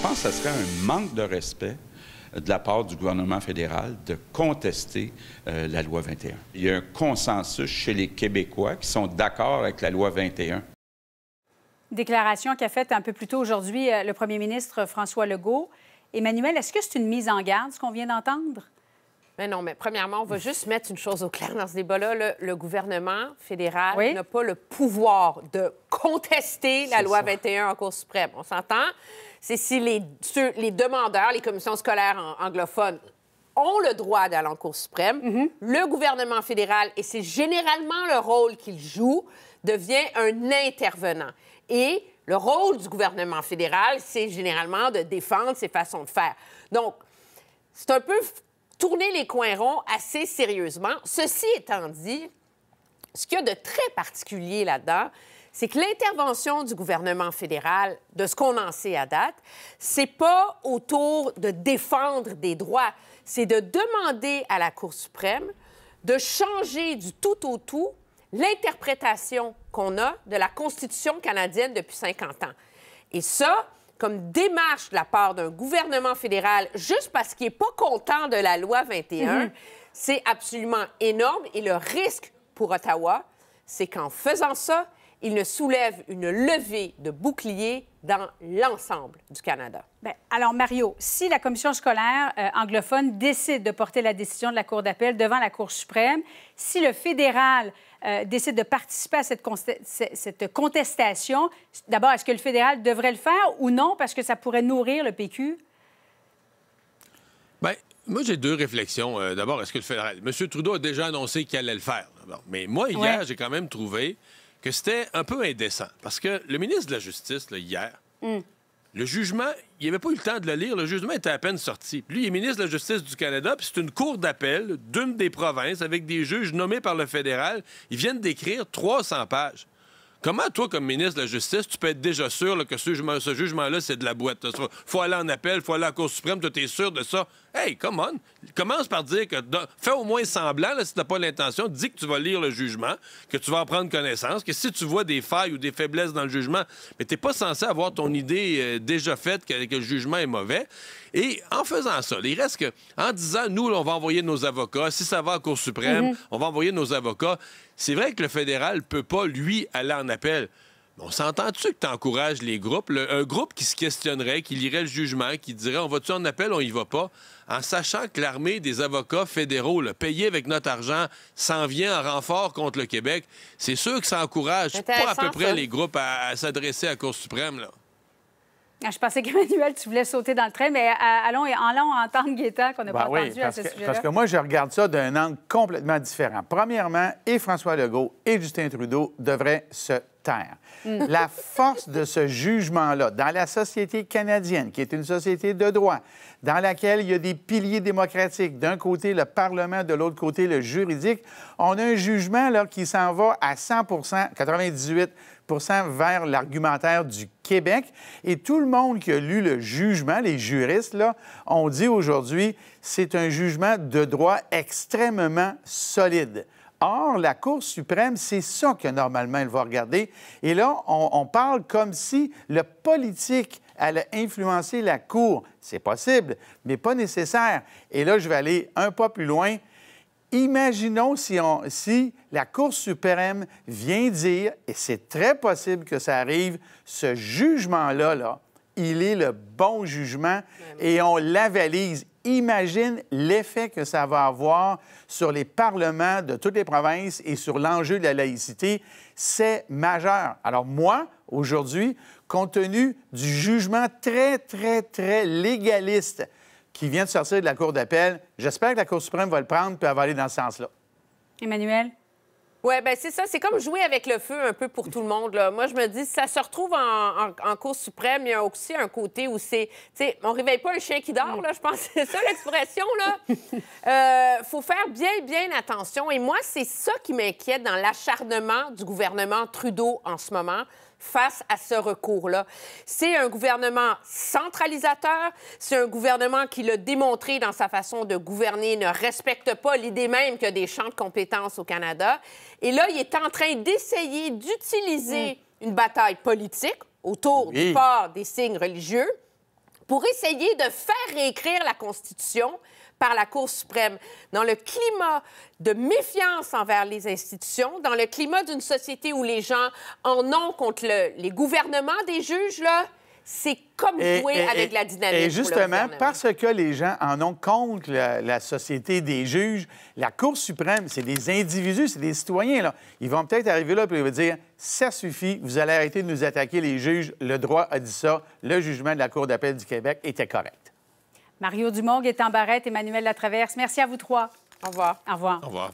Je pense que ce serait un manque de respect de la part du gouvernement fédéral de contester euh, la loi 21. Il y a un consensus chez les Québécois qui sont d'accord avec la loi 21. Déclaration qu'a faite un peu plus tôt aujourd'hui euh, le premier ministre François Legault. Emmanuel, est-ce que c'est une mise en garde, ce qu'on vient d'entendre? non, mais premièrement, on va mm. juste mettre une chose au clair dans ce débat-là. Le, gouvernement fédéral n'a pas le pouvoir de contester la loi 21 en Cour suprême. On s'entend? C'est si les, demandeurs, les commissions scolaires anglophones ont le droit d'aller en Cour suprême. Mm-hmm. Le gouvernement fédéral, et c'est généralement le rôle qu'il joue, devient un intervenant. Et le rôle du gouvernement fédéral, c'est généralement de défendre ses façons de faire. Donc, c'est un peu tourner les coins ronds assez sérieusement. Ceci étant dit, ce qu'il y a de très particulier là-dedans, c'est que l'intervention du gouvernement fédéral, de ce qu'on en sait à date, c'est pas autour de défendre des droits, c'est de demander à la Cour suprême de changer du tout au tout l'interprétation qu'on a de la Constitution canadienne depuis 50 ans. Et ça, comme démarche de la part d'un gouvernement fédéral juste parce qu'il n'est pas content de la loi 21, mhm. c'est absolument énorme. Et le risque pour Ottawa, c'est qu'en faisant ça, il ne soulève une levée de boucliers dans l'ensemble du Canada. Ben, alors, Mario, si la commission scolaire euh, anglophone décide de porter la décision de la Cour d'appel devant la Cour suprême, si le fédéral euh, décide de participer à cette, contestation, d'abord, est-ce que le fédéral devrait le faire ou non parce que ça pourrait nourrir le PQ? Bien, moi, j'ai deux réflexions. Euh, d'abord, est-ce que le fédéral... M. Trudeau a déjà annoncé qu'il allait le faire. mais moi, hier, j'ai quand même trouvé que c'était un peu indécent. Parce que le ministre de la Justice, hier, hmm. le jugement, il avait pas eu le temps de le lire. Le jugement était à peine sorti. Lui, il est ministre de la Justice du Canada, puis c'est une cour d'appel d'une des provinces avec des juges nommés par le fédéral. Ils viennent d'écrire 300 pages. Comment, toi, comme ministre de la Justice, tu peux être déjà sûr que ce, jugement-là, c'est de la boîte? Il Faut aller en appel, faut aller à la Cour suprême, tu es sûr de ça. Hey, come on! Commence par dire que. Fais au moins semblant, là, si tu pas l'intention, dis que tu vas lire le jugement, que tu vas en prendre connaissance, que si tu vois des failles ou des faiblesses dans le jugement, mais tu pas censé avoir ton idée euh, déjà faite que, le jugement est mauvais. Et en faisant ça, il reste que, en disant, nous, on va envoyer nos avocats, si ça va à la Cour suprême, mm-hmm. on va envoyer nos avocats. C'est vrai que le fédéral peut pas, lui, aller en appel On s'entend-tu que tu encourages les groupes? un groupe qui se questionnerait, qui lirait le jugement, qui dirait on va-tu en appel, on y va pas, en sachant que l'armée des avocats fédéraux, le avec notre argent, s'en vient en renfort contre le Québec, c'est sûr que ça encourage pas à peu près les groupes à, s'adresser à la Cour suprême. Là. Ah, je pensais qu'Emmanuel, tu voulais sauter dans le train, mais euh, allons et allons entendre Guetta qu'on n'a ben pas entendu à ce sujet-là. Parce que moi, je regarde ça d'un angle complètement différent. Premièrement, et François Legault et Justin Trudeau devraient se taire. Hmm. La force de ce jugement-là dans la société canadienne, qui est une société de droit, dans laquelle il y a des piliers démocratiques, d'un côté le Parlement, de l'autre côté le juridique, on a un jugement là, qui s'en va à 100 98 vers l'argumentaire du Québec. Et tout le monde qui a lu le jugement, les juristes, là, ont dit aujourd'hui, c'est un jugement de droit extrêmement solide. Or, la Cour suprême, c'est ça que normalement elle va regarder. Et là, on, on parle comme si le politique allait influencer la Cour. C'est possible, mais pas nécessaire. Et là, je vais aller un pas plus loin. Imaginons si, la Cour suprême vient dire, et c'est très possible que ça arrive, ce jugement-là, là, il est le bon jugement et on l'avalise. Imagine l'effet que ça va avoir sur les parlements de toutes les provinces et sur l'enjeu de la laïcité. C'est majeur. Alors moi, aujourd'hui, compte tenu du jugement très, très, très légaliste qui vient de sortir de la Cour d'appel. J'espère que la Cour suprême va le prendre puis avaler aller dans ce sens-là. Emmanuel? Oui, ben c'est ça. C'est comme jouer avec le feu un peu pour tout le monde. Là. Moi, je me dis, ça se retrouve en, en, Cour suprême, il y a aussi un côté où c'est. Tu sais, on réveille pas le chien qui dort, là. Je pense c'est ça l'expression, là. Euh, faut faire bien, bien attention. Et moi, c'est ça qui m'inquiète dans l'acharnement du gouvernement Trudeau en ce moment face à ce recours-là. C'est un gouvernement centralisateur, c'est un gouvernement qui l'a démontré dans sa façon de gouverner, ne respecte pas l'idée même qu'il y a des champs de compétences au Canada. Et là, il est en train d'essayer d'utiliser hmm. une bataille politique autour du port des signes religieux pour essayer de faire réécrire la Constitution par la Cour suprême. Dans le climat de méfiance envers les institutions, dans le climat d'une société où les gens en ont contre les gouvernements des juges, là, c'est comme jouer avec la dynamique. Et justement, parce que les gens en ont contre la, société des juges, la Cour suprême, c'est des individus, c'est des citoyens. Là. Ils vont peut-être arriver là et vous dire ça suffit, vous allez arrêter de nous attaquer, les juges, le droit a dit ça, le jugement de la Cour d'appel du Québec était correct. Mario Dumont, Étienne Barrette, Emmanuel Latraverse, merci à vous trois. Au revoir. Au revoir. Au revoir.